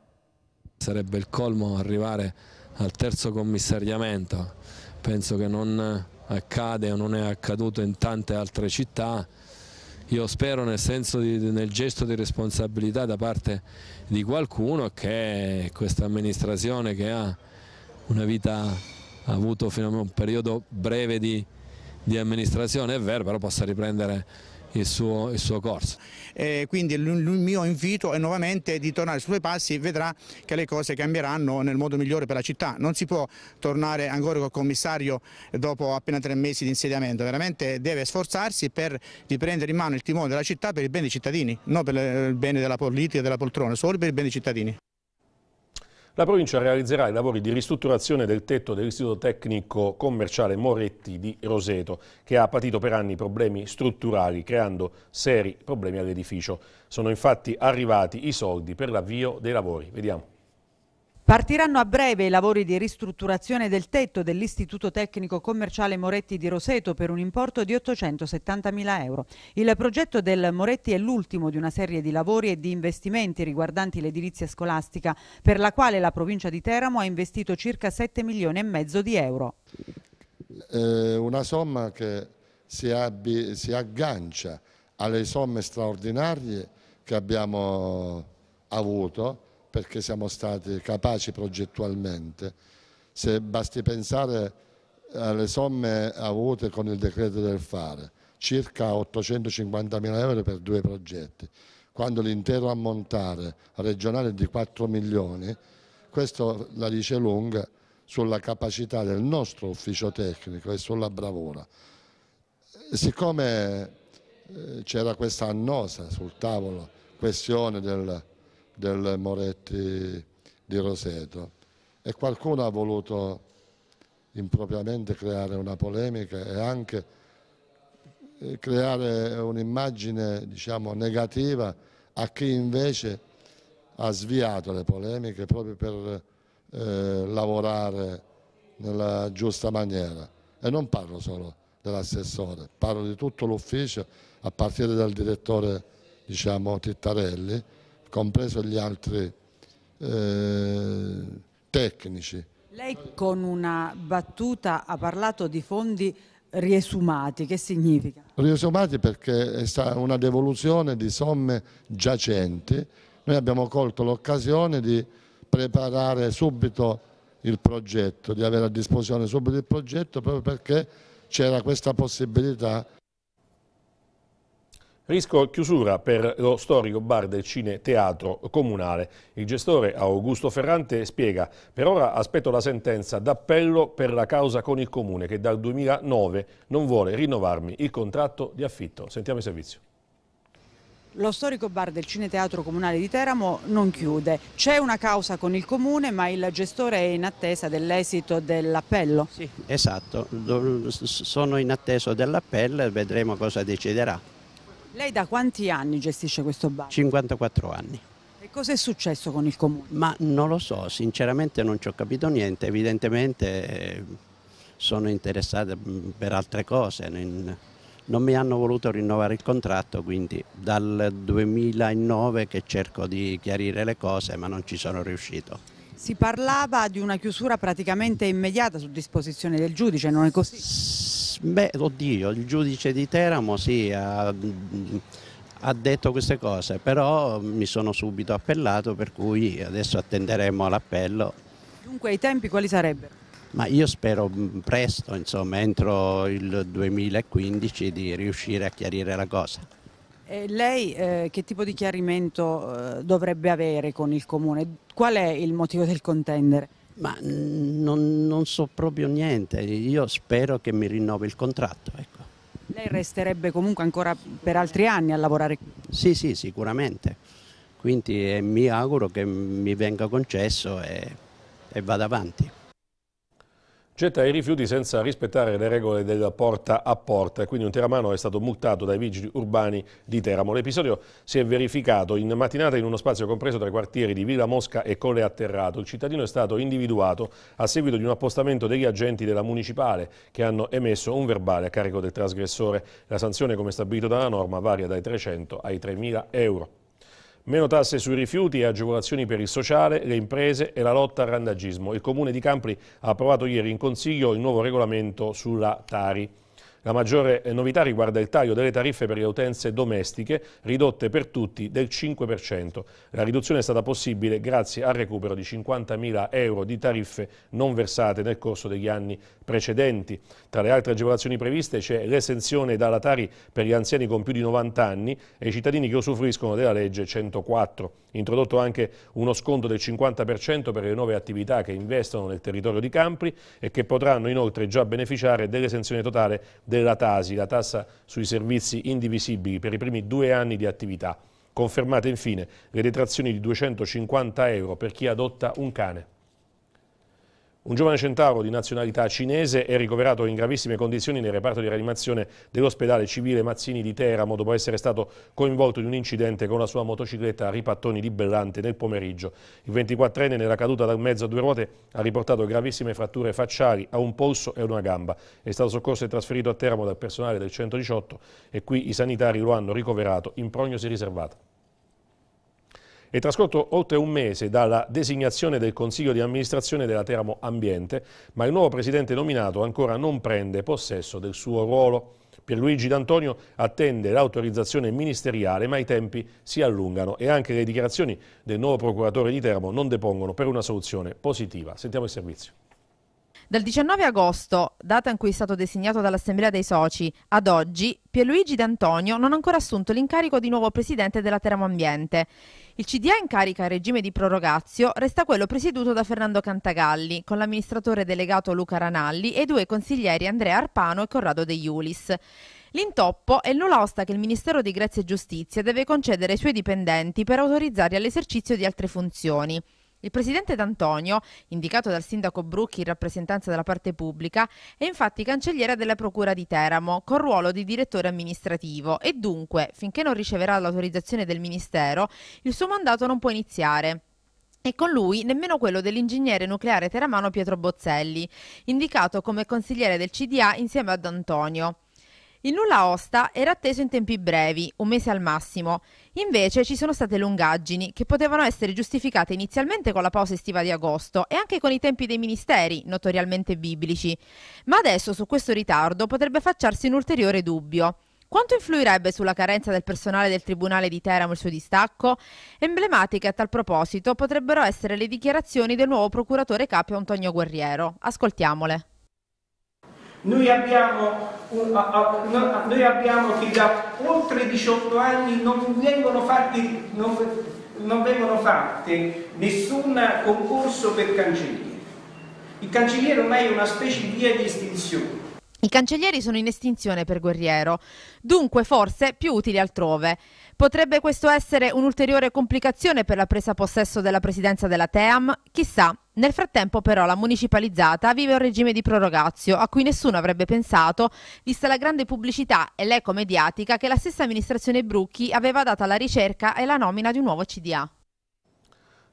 Sarebbe il colmo arrivare al terzo commissariamento, penso che non accade o non è accaduto in tante altre città, io spero nel, di, nel gesto di responsabilità da parte di qualcuno che questa amministrazione che ha una vita, ha avuto fino a un periodo breve di, di amministrazione, è vero, però possa riprendere il suo, il suo corso. Eh, quindi il, mio invito è nuovamente di tornare sui suoi passi e vedrà che le cose cambieranno nel modo migliore per la città. Non si può tornare ancora col commissario dopo appena tre mesi di insediamento, veramente deve sforzarsi per riprendere in mano il timone della città per il bene dei cittadini, non per il bene della politica e della poltrona, solo per il bene dei cittadini. La provincia realizzerà i lavori di ristrutturazione del tetto dell'Istituto Tecnico Commerciale Moretti di Roseto, che ha patito per anni problemi strutturali, creando seri problemi all'edificio. Sono infatti arrivati i soldi per l'avvio dei lavori. Vediamo. Partiranno a breve i lavori di ristrutturazione del tetto dell'Istituto Tecnico Commerciale Moretti di Roseto per un importo di 870.000 euro. Il progetto del Moretti è l'ultimo di una serie di lavori e di investimenti riguardanti l'edilizia scolastica, per la quale la provincia di Teramo ha investito circa 7 milioni e mezzo di euro. Eh, una somma che si, si aggancia alle somme straordinarie che abbiamo avuto perché siamo stati capaci progettualmente. Se basti pensare alle somme avute con il decreto del fare, circa 850 mila euro per due progetti, quando l'intero ammontare regionale è di 4 milioni, questo la dice lunga sulla capacità del nostro ufficio tecnico e sulla bravura. Siccome eh, c'era questa annosa sul tavolo questione del del Moretti di Roseto e qualcuno ha voluto impropriamente creare una polemica e anche eh, creare un'immagine diciamo, negativa a chi invece ha sviato le polemiche proprio per eh, lavorare nella giusta maniera e non parlo solo dell'assessore, parlo di tutto l'ufficio a partire dal direttore diciamo, Tittarelli compreso gli altri eh, tecnici. Lei con una battuta ha parlato di fondi riesumati, che significa? Riesumati perché è stata una devoluzione di somme giacenti, noi abbiamo colto l'occasione di preparare subito il progetto, di avere a disposizione subito il progetto proprio perché c'era questa possibilità Rischio chiusura per lo storico bar del Cine Teatro Comunale. Il gestore Augusto Ferrante spiega per ora aspetto la sentenza d'appello per la causa con il Comune che dal 2009 non vuole rinnovarmi il contratto di affitto. Sentiamo il servizio. Lo storico bar del Cineteatro Comunale di Teramo non chiude. C'è una causa con il comune, ma il gestore è in attesa dell'esito dell'appello. Sì, esatto. Sono in attesa dell'appello e vedremo cosa deciderà. Lei da quanti anni gestisce questo bar? 54 anni. E cosa è successo con il comune? Ma non lo so, sinceramente non ci ho capito niente, evidentemente eh, sono interessate mm, per altre cose, non mi hanno voluto rinnovare il contratto, quindi dal 2009 che cerco di chiarire le cose ma non ci sono riuscito. Si parlava di una chiusura praticamente immediata su disposizione del giudice, non è così? Beh, oddio, il giudice di Teramo sì, ha, ha detto queste cose, però mi sono subito appellato, per cui adesso attenderemo l'appello. Dunque i tempi quali sarebbero? Ma io spero mm, presto, insomma, entro il 2015 di riuscire a chiarire la cosa. E lei eh, che tipo di chiarimento eh, dovrebbe avere con il comune? Qual è il motivo del contendere? Ma non, non so proprio niente, io spero che mi rinnovi il contratto. Ecco. Lei resterebbe comunque ancora per altri anni a lavorare Sì, sì, sicuramente. Quindi eh, mi auguro che mi venga concesso e, e vada avanti. Getta i rifiuti senza rispettare le regole del porta a porta, e quindi un teramano è stato multato dai vigili urbani di Teramo. L'episodio si è verificato in mattinata in uno spazio compreso tra i quartieri di Villa Mosca e Colle Atterrato. Il cittadino è stato individuato a seguito di un appostamento degli agenti della municipale che hanno emesso un verbale a carico del trasgressore. La sanzione, come stabilito dalla norma, varia dai 300 ai 3.000 euro. Meno tasse sui rifiuti e agevolazioni per il sociale, le imprese e la lotta al randagismo. Il Comune di Campri ha approvato ieri in Consiglio il nuovo regolamento sulla Tari. La maggiore novità riguarda il taglio delle tariffe per le utenze domestiche, ridotte per tutti del 5%. La riduzione è stata possibile grazie al recupero di 50.000 euro di tariffe non versate nel corso degli anni precedenti. Tra le altre agevolazioni previste c'è l'esenzione dalla Tari per gli anziani con più di 90 anni e i cittadini che usufruiscono della legge 104. Introdotto anche uno sconto del 50% per le nuove attività che investono nel territorio di Campri e che potranno inoltre già beneficiare dell'esenzione totale della TASI, la tassa sui servizi indivisibili per i primi due anni di attività. Confermate infine le detrazioni di 250 euro per chi adotta un cane. Un giovane centauro di nazionalità cinese è ricoverato in gravissime condizioni nel reparto di rianimazione dell'ospedale civile Mazzini di Teramo dopo essere stato coinvolto in un incidente con la sua motocicletta a ripattoni di Bellante nel pomeriggio. Il 24enne nella caduta dal mezzo a due ruote ha riportato gravissime fratture facciali a un polso e una gamba. È stato soccorso e trasferito a Teramo dal personale del 118 e qui i sanitari lo hanno ricoverato in prognosi riservata. È trascorso oltre un mese dalla designazione del Consiglio di amministrazione della Teramo Ambiente, ma il nuovo presidente nominato ancora non prende possesso del suo ruolo. Pierluigi D'Antonio attende l'autorizzazione ministeriale, ma i tempi si allungano e anche le dichiarazioni del nuovo procuratore di Teramo non depongono per una soluzione positiva. Sentiamo il servizio. Dal 19 agosto, data in cui è stato designato dall'Assemblea dei Soci, ad oggi Pierluigi D'Antonio non ha ancora assunto l'incarico di nuovo presidente della Teramo Ambiente. Il CDA in carica in regime di prorogazio resta quello presieduto da Fernando Cantagalli, con l'amministratore delegato Luca Ranalli e i due consiglieri Andrea Arpano e Corrado De Iulis. L'intoppo è il nulla osta che il Ministero di Grazia e Giustizia deve concedere ai suoi dipendenti per autorizzarli all'esercizio di altre funzioni. Il presidente D'Antonio, indicato dal sindaco Brucchi in rappresentanza della parte pubblica, è infatti cancelliere della Procura di Teramo, con ruolo di direttore amministrativo e dunque, finché non riceverà l'autorizzazione del Ministero, il suo mandato non può iniziare e con lui nemmeno quello dell'ingegnere nucleare teramano Pietro Bozzelli, indicato come consigliere del CDA insieme ad Antonio. Il nulla osta era atteso in tempi brevi, un mese al massimo. Invece ci sono state lungaggini che potevano essere giustificate inizialmente con la pausa estiva di agosto e anche con i tempi dei ministeri, notoriamente biblici. Ma adesso su questo ritardo potrebbe facciarsi un ulteriore dubbio. Quanto influirebbe sulla carenza del personale del Tribunale di Teramo il suo distacco? Emblematiche a tal proposito potrebbero essere le dichiarazioni del nuovo procuratore capo Antonio Guerriero. Ascoltiamole. Noi abbiamo, un, a, a, no, noi abbiamo che da oltre 18 anni non vengono fatti, non, non vengono fatte nessun concorso per cancelliere. Il cancelliere ormai è una specie di via di estinzione. I cancellieri sono in estinzione per Guerriero, dunque forse più utili altrove. Potrebbe questo essere un'ulteriore complicazione per la presa possesso della presidenza della TEAM? Chissà. Nel frattempo però la municipalizzata vive un regime di prorogazio a cui nessuno avrebbe pensato, vista la grande pubblicità e l'eco mediatica che la stessa amministrazione Brucchi aveva dato alla ricerca e alla nomina di un nuovo CDA.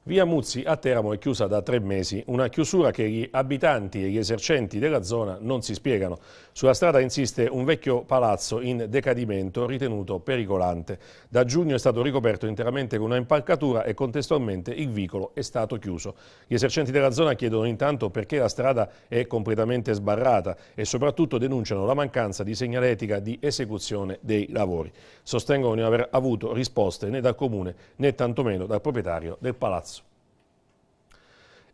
Via Muzzi a Teramo è chiusa da tre mesi, una chiusura che gli abitanti e gli esercenti della zona non si spiegano. Sulla strada insiste un vecchio palazzo in decadimento ritenuto pericolante. Da giugno è stato ricoperto interamente con una impalcatura e contestualmente il vicolo è stato chiuso. Gli esercenti della zona chiedono intanto perché la strada è completamente sbarrata e soprattutto denunciano la mancanza di segnaletica di esecuzione dei lavori. Sostengono di non aver avuto risposte né dal comune né tantomeno dal proprietario del palazzo.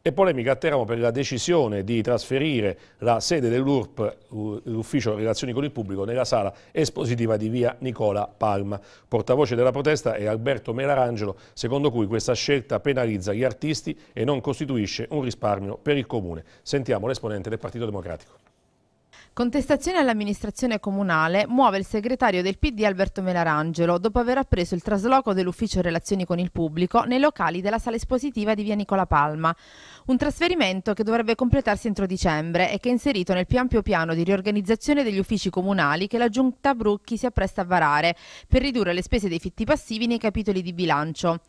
E polemica a Teramo per la decisione di trasferire la sede dell'URP, l'Ufficio Relazioni con il Pubblico, nella sala espositiva di via Nicola Palma. Portavoce della protesta è Alberto Melarangelo, secondo cui questa scelta penalizza gli artisti e non costituisce un risparmio per il Comune. Sentiamo l'esponente del Partito Democratico. Contestazione all'amministrazione comunale muove il segretario del PD Alberto Melarangelo dopo aver appreso il trasloco dell'ufficio relazioni con il pubblico nei locali della sala espositiva di via Nicola Palma. Un trasferimento che dovrebbe completarsi entro dicembre e che è inserito nel più ampio piano di riorganizzazione degli uffici comunali che la giunta Brucchi si appresta a varare per ridurre le spese dei fitti passivi nei capitoli di bilancio.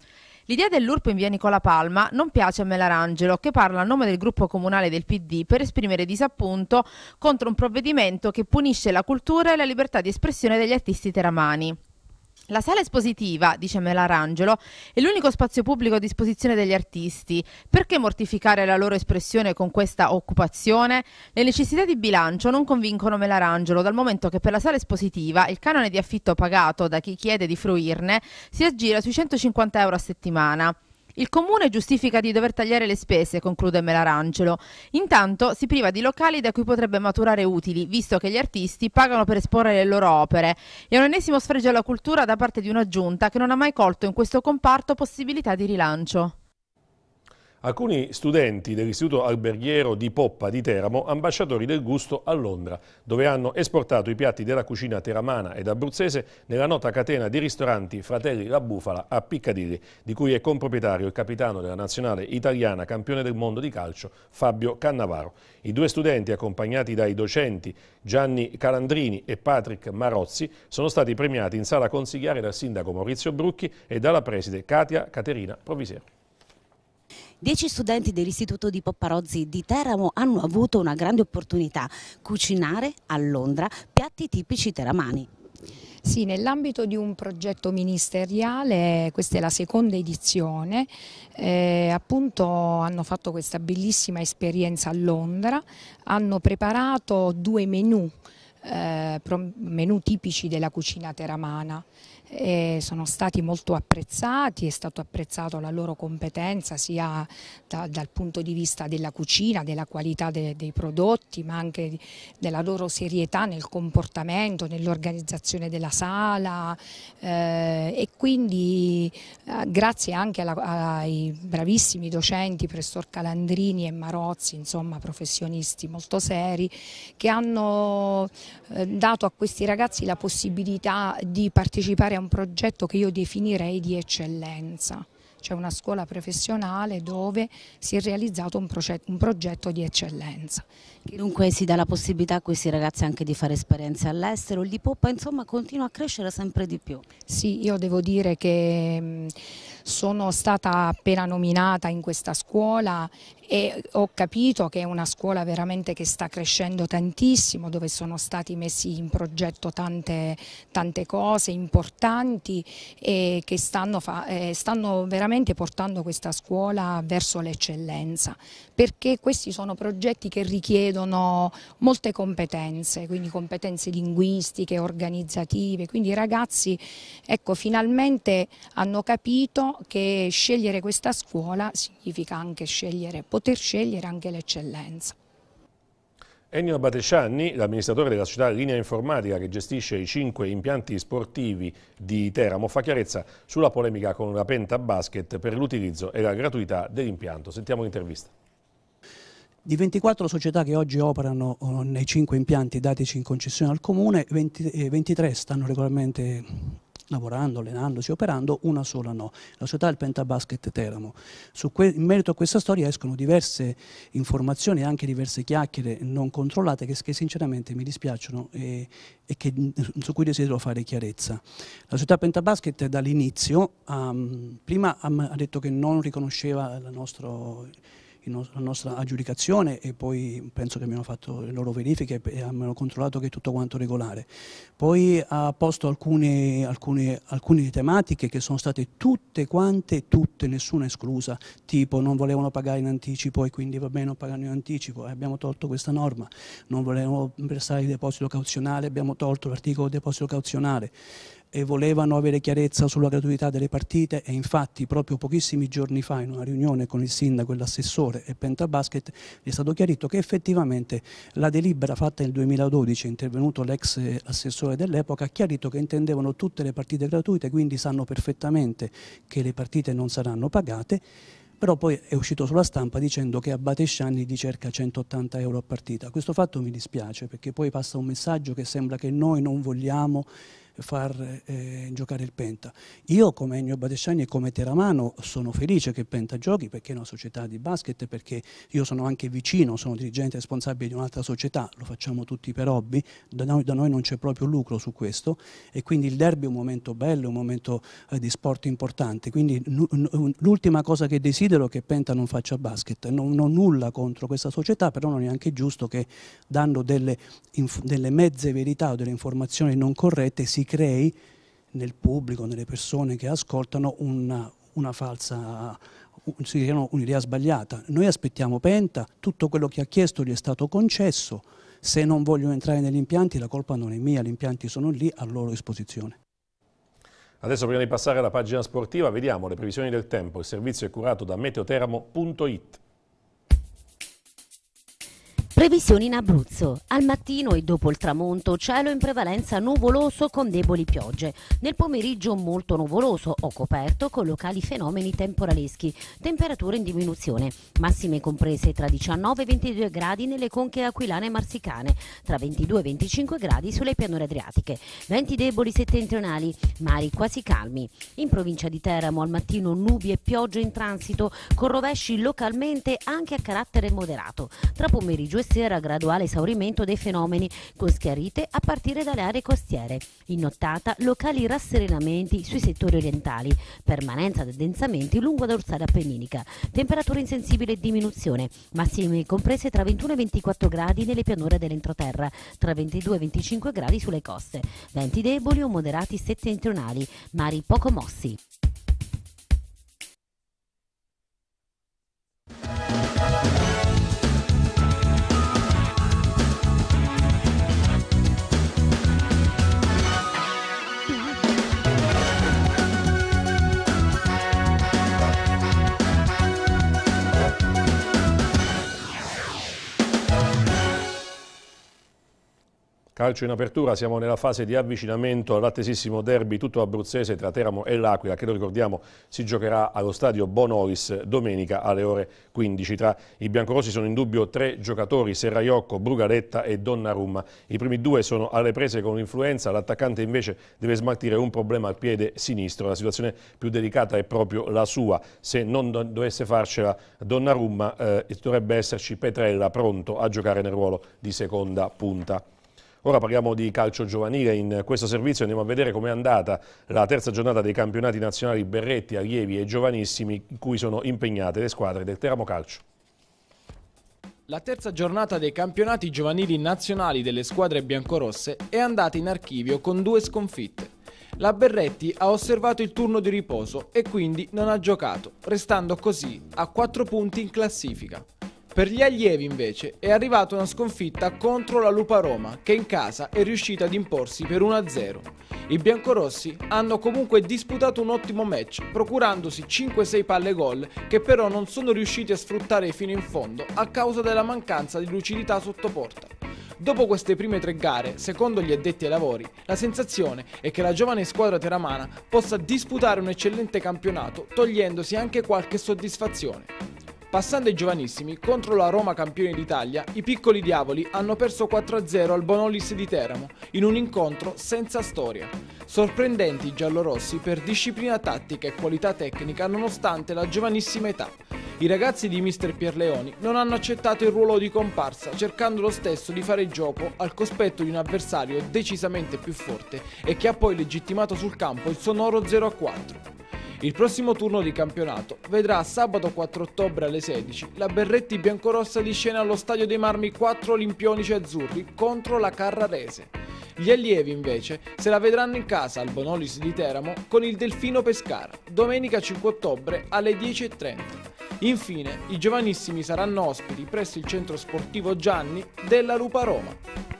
L'idea dell'URP in via Nicola Palma non piace a Melarangelo, che parla a nome del gruppo comunale del PD per esprimere disappunto contro un provvedimento che punisce la cultura e la libertà di espressione degli artisti teramani. La sala espositiva, dice Melarangelo, è l'unico spazio pubblico a disposizione degli artisti. Perché mortificare la loro espressione con questa occupazione? Le necessità di bilancio non convincono Melarangelo, dal momento che per la sala espositiva il canone di affitto pagato da chi chiede di fruirne si aggira sui 150 euro a settimana. Il comune giustifica di dover tagliare le spese, conclude Melarangelo. Intanto si priva di locali da cui potrebbe maturare utili, visto che gli artisti pagano per esporre le loro opere. È un ennesimo sfregio alla cultura da parte di una giunta che non ha mai colto in questo comparto possibilità di rilancio. Alcuni studenti dell'Istituto Alberghiero di Poppa di Teramo, ambasciatori del gusto a Londra, dove hanno esportato i piatti della cucina teramana ed abruzzese nella nota catena di ristoranti Fratelli La Bufala a Piccadilly, di cui è comproprietario il capitano della nazionale italiana campione del mondo di calcio Fabio Cannavaro. I due studenti, accompagnati dai docenti Gianni Calandrini e Patrick Marozzi, sono stati premiati in sala consigliare dal sindaco Maurizio Brucchi e dalla preside Katia Caterina Provisero. Dieci studenti dell'Istituto di Popparozzi di Teramo hanno avuto una grande opportunità, cucinare a Londra piatti tipici teramani. Sì, nell'ambito di un progetto ministeriale, questa è la seconda edizione, eh, appunto hanno fatto questa bellissima esperienza a Londra, hanno preparato due menù, eh, menù tipici della cucina teramana eh, sono stati molto apprezzati, è stato apprezzato la loro competenza sia da, dal punto di vista della cucina, della qualità de, dei prodotti, ma anche della loro serietà nel comportamento, nell'organizzazione della sala eh, e quindi eh, grazie anche alla, ai bravissimi docenti, professor Calandrini e Marozzi, insomma professionisti molto seri, che hanno eh, dato a questi ragazzi la possibilità di partecipare a un progetto che io definirei di eccellenza cioè una scuola professionale dove si è realizzato un, un, progetto di eccellenza. Dunque si dà la possibilità a questi ragazzi anche di fare esperienze all'estero, l'IPOPA insomma continua a crescere sempre di più. Sì, io devo dire che sono stata appena nominata in questa scuola e ho capito che è una scuola veramente che sta crescendo tantissimo, dove sono stati messi in progetto tante, tante cose importanti e che stanno, stanno veramente portando questa scuola verso l'eccellenza, perché questi sono progetti che richiedono molte competenze, quindi competenze linguistiche, organizzative, quindi i ragazzi ecco, finalmente hanno capito che scegliere questa scuola significa anche scegliere potenziali poter scegliere anche l'eccellenza. Ennio Batescianni, l'amministratore della società Linea Informatica che gestisce i cinque impianti sportivi di Teramo, fa chiarezza sulla polemica con la Penta Basket per l'utilizzo e la gratuità dell'impianto. Sentiamo l'intervista. Di 24 società che oggi operano eh, nei 5 impianti datici in concessione al Comune, 20, 23 eh, stanno regolarmente lavorando, allenandosi, operando, una sola no. La società è il Pentabasket Teramo. in merito a questa storia escono diverse informazioni e anche diverse chiacchiere non controllate che, che sinceramente mi dispiacciono e, e che, mm, su cui desidero fare chiarezza. La società Pentabasket dall'inizio um, prima ha detto che non riconosceva il nostro la nostra aggiudicazione e poi penso che abbiano fatto le loro verifiche e hanno controllato che è tutto quanto regolare. Poi ha posto alcune, alcune, alcune tematiche che sono state tutte quante, tutte, nessuna esclusa, tipo non volevano pagare in anticipo e quindi va bene non pagano in anticipo, e eh, abbiamo tolto questa norma, non volevano versare il deposito cauzionale, abbiamo tolto l'articolo deposito cauzionale e volevano avere chiarezza sulla gratuità delle partite e infatti proprio pochissimi giorni fa in una riunione con il sindaco e l'assessore e Pentabasket è stato chiarito che effettivamente la delibera fatta nel 2012, è intervenuto l'ex assessore dell'epoca, ha chiarito che intendevano tutte le partite gratuite, quindi sanno perfettamente che le partite non saranno pagate però poi è uscito sulla stampa dicendo che a Batesciani di circa 180 euro a partita. Questo fatto mi dispiace perché poi passa un messaggio che sembra che noi non vogliamo far eh, giocare il Penta. Io come Ennio Badesciani e come Teramano sono felice che Penta giochi perché è una società di basket, perché io sono anche vicino, sono dirigente responsabile di un'altra società, lo facciamo tutti per hobby, da noi, da noi non c'è proprio lucro su questo e quindi il derby è un momento bello, un momento eh, di sport importante, quindi l'ultima cosa che desidero è che Penta non faccia basket, non, non ho nulla contro questa società, però non è anche giusto che dando delle, delle mezze verità o delle informazioni non corrette si crei nel pubblico, nelle persone che ascoltano una, una falsa un'idea sbagliata. Noi aspettiamo Penta, tutto quello che ha chiesto gli è stato concesso, se non vogliono entrare negli impianti la colpa non è mia, gli impianti sono lì a loro disposizione. Adesso prima di passare alla pagina sportiva vediamo le previsioni del tempo, il servizio è curato da meteotermo.it. Previsioni in Abruzzo. Al mattino e dopo il tramonto cielo in prevalenza nuvoloso con deboli piogge. Nel pomeriggio molto nuvoloso o coperto con locali fenomeni temporaleschi. Temperature in diminuzione. Massime comprese tra 19 e 22 gradi nelle conche aquilane e marsicane, tra 22 e 25 gradi sulle pianure adriatiche. Venti deboli settentrionali, mari quasi calmi. In provincia di Teramo al mattino nubi e piogge in transito con rovesci localmente anche a carattere moderato. Tra pomeriggio e sera graduale esaurimento conto dei fenomeni con schiarite a partire dalle aree costiere. In nottata locali rasserenamenti sui settori orientali, permanenza di addensamenti lungo la dorsale appenninica, temperature insensibili e diminuzione, massime comprese tra 21 e 24 gradi nelle pianure dell'entroterra, tra 22 e 25 gradi sulle coste, venti deboli o moderati settentrionali, mari poco mossi. Calcio in apertura, siamo nella fase di avvicinamento all'attesissimo derby tutto abruzzese tra Teramo e L'Aquila che lo ricordiamo si giocherà allo stadio Bonolis domenica alle ore 15. Tra i biancorossi sono in dubbio tre giocatori, Serraiocco, Brugaletta e Donnarumma. I primi due sono alle prese con l'influenza, l'attaccante invece deve smaltire un problema al piede sinistro. La situazione più delicata è proprio la sua. Se non dovesse farcela Donnarumma eh, dovrebbe esserci Petrella pronto a giocare nel ruolo di seconda punta. Ora parliamo di calcio giovanile, in questo servizio andiamo a vedere com'è andata la terza giornata dei campionati nazionali Berretti, Allievi e Giovanissimi in cui sono impegnate le squadre del Teramo Calcio. La terza giornata dei campionati giovanili nazionali delle squadre biancorosse è andata in archivio con due sconfitte. La Berretti ha osservato il turno di riposo e quindi non ha giocato, restando così a 4 punti in classifica. Per gli allievi invece è arrivata una sconfitta contro la Lupa Roma che in casa è riuscita ad imporsi per 1-0. I biancorossi hanno comunque disputato un ottimo match procurandosi 5-6 palle gol che però non sono riusciti a sfruttare fino in fondo a causa della mancanza di lucidità sottoporta. Dopo queste prime tre gare, secondo gli addetti ai lavori, la sensazione è che la giovane squadra teramana possa disputare un eccellente campionato togliendosi anche qualche soddisfazione. Passando ai giovanissimi, contro la Roma campione d'Italia, i piccoli diavoli hanno perso 4-0 al Bonolis di Teramo, in un incontro senza storia. Sorprendenti i giallorossi per disciplina tattica e qualità tecnica nonostante la giovanissima età. I ragazzi di Mr. Pierleoni non hanno accettato il ruolo di comparsa, cercando lo stesso di fare gioco al cospetto di un avversario decisamente più forte e che ha poi legittimato sul campo il sonoro 0-4. Il prossimo turno di campionato vedrà sabato 4 ottobre alle 16 la Berretti biancorossa di scena allo Stadio dei Marmi 4 Olimpionici Azzurri contro la Carrarese. Gli allievi invece se la vedranno in casa al Bonolis di Teramo con il Delfino Pescara domenica 5 ottobre alle 10.30. Infine, i giovanissimi saranno ospiti presso il centro sportivo Gianni della Lupa Roma.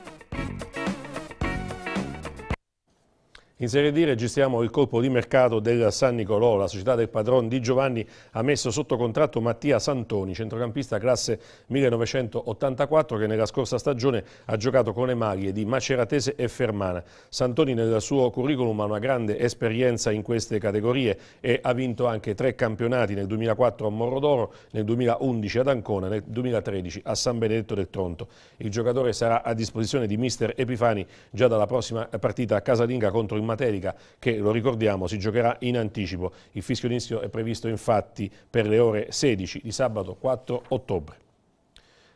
In Serie D registriamo il colpo di mercato del San Nicolò. La società del padron Di Giovanni ha messo sotto contratto Mattia Santoni, centrocampista classe 1984 che nella scorsa stagione ha giocato con le maglie di Maceratese e Fermana. Santoni nel suo curriculum ha una grande esperienza in queste categorie e ha vinto anche tre campionati nel 2004 a Morrodoro, nel 2011 ad Ancona, nel 2013 a San Benedetto del Tronto. Il giocatore sarà a disposizione di mister Epifani già dalla prossima partita a casalinga contro il Matelica che, lo ricordiamo, si giocherà in anticipo. Il fischio d'inizio è previsto infatti per le ore 16 di sabato 4 ottobre.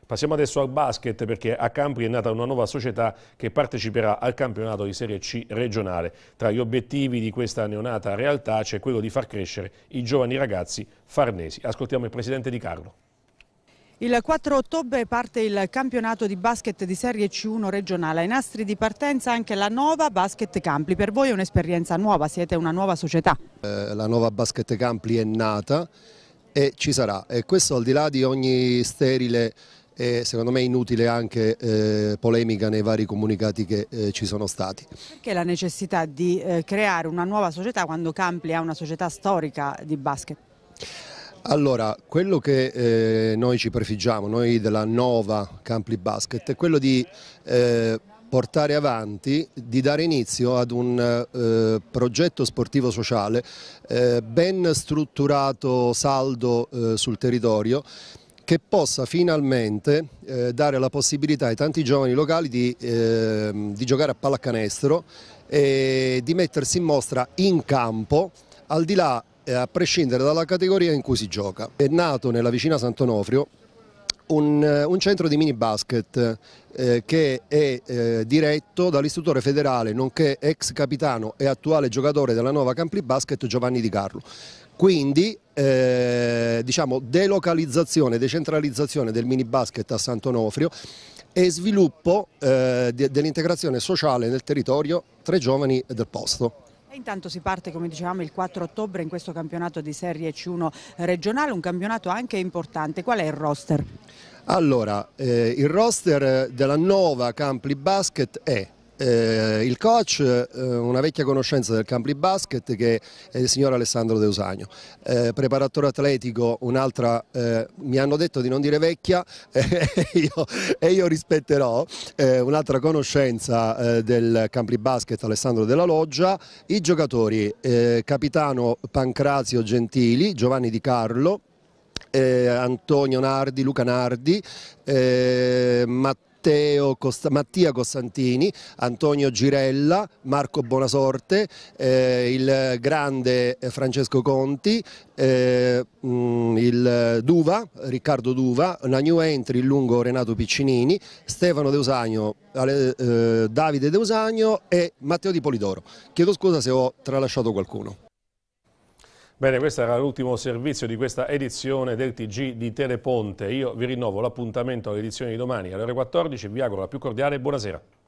Passiamo adesso al basket perché a Campri è nata una nuova società che parteciperà al campionato di Serie C regionale. Tra gli obiettivi di questa neonata realtà c'è quello di far crescere i giovani ragazzi farnesi. Ascoltiamo il presidente Di Carlo. Il 4 ottobre parte il campionato di basket di Serie C1 regionale. Ai nastri di partenza anche la nuova Basket Campli. Per voi è un'esperienza nuova, siete una nuova società. Eh, la nuova Basket Campli è nata e ci sarà. E questo al di là di ogni sterile e secondo me inutile anche eh, polemica nei vari comunicati che eh, ci sono stati. Perché la necessità di creare una nuova società quando Campli ha una società storica di basket? Allora, quello che eh, noi ci prefiggiamo, noi della Nova Campli Basket, è quello di eh, portare avanti, di dare inizio ad un eh, progetto sportivo sociale eh, ben strutturato, saldo eh, sul territorio, che possa finalmente eh, dare la possibilità ai tanti giovani locali di, eh, di, giocare a pallacanestro e di mettersi in mostra in campo al di là eh, a prescindere dalla categoria in cui si gioca. È nato nella vicina Sant'Onofrio un, eh, un, centro di mini basket eh, che è eh, diretto dall'istruttore federale nonché ex capitano e attuale giocatore della nuova Campli Basket Giovanni Di Carlo. Quindi eh, diciamo, delocalizzazione, decentralizzazione del mini basket a Sant'Onofrio e sviluppo eh, dell'integrazione sociale nel territorio tra i giovani del posto intanto si parte, come dicevamo, il 4 ottobre in questo campionato di Serie C1 regionale, un campionato anche importante. Qual è il roster? Allora, eh, il roster della Nova Campli Basket è eh, il coach, eh, una vecchia conoscenza del Campli Basket che è il signor Alessandro Deusagno, eh, preparatore atletico, un'altra, eh, mi hanno detto di non dire vecchia io, e io rispetterò, eh, un'altra conoscenza eh, del Campli Basket Alessandro Della Loggia, i giocatori capitano Pancrazio Gentili, Giovanni Di Carlo, Antonio Nardi, Luca Nardi, Matteo Matteo, Costa, Mattia Costantini, Antonio Girella, Marco Bonasorte, eh, il grande Francesco Conti, eh, mm, il Duva, Riccardo Duva, una new entry, il lungo Renato Piccinini, Stefano Deusagno, eh, Davide Deusagno e Matteo Di Polidoro. Chiedo scusa se ho tralasciato qualcuno. Bene, questo era l'ultimo servizio di questa edizione del TG di Teleponte. Io vi rinnovo l'appuntamento all'edizione di domani alle ore 14. Vi auguro la più cordiale buonasera.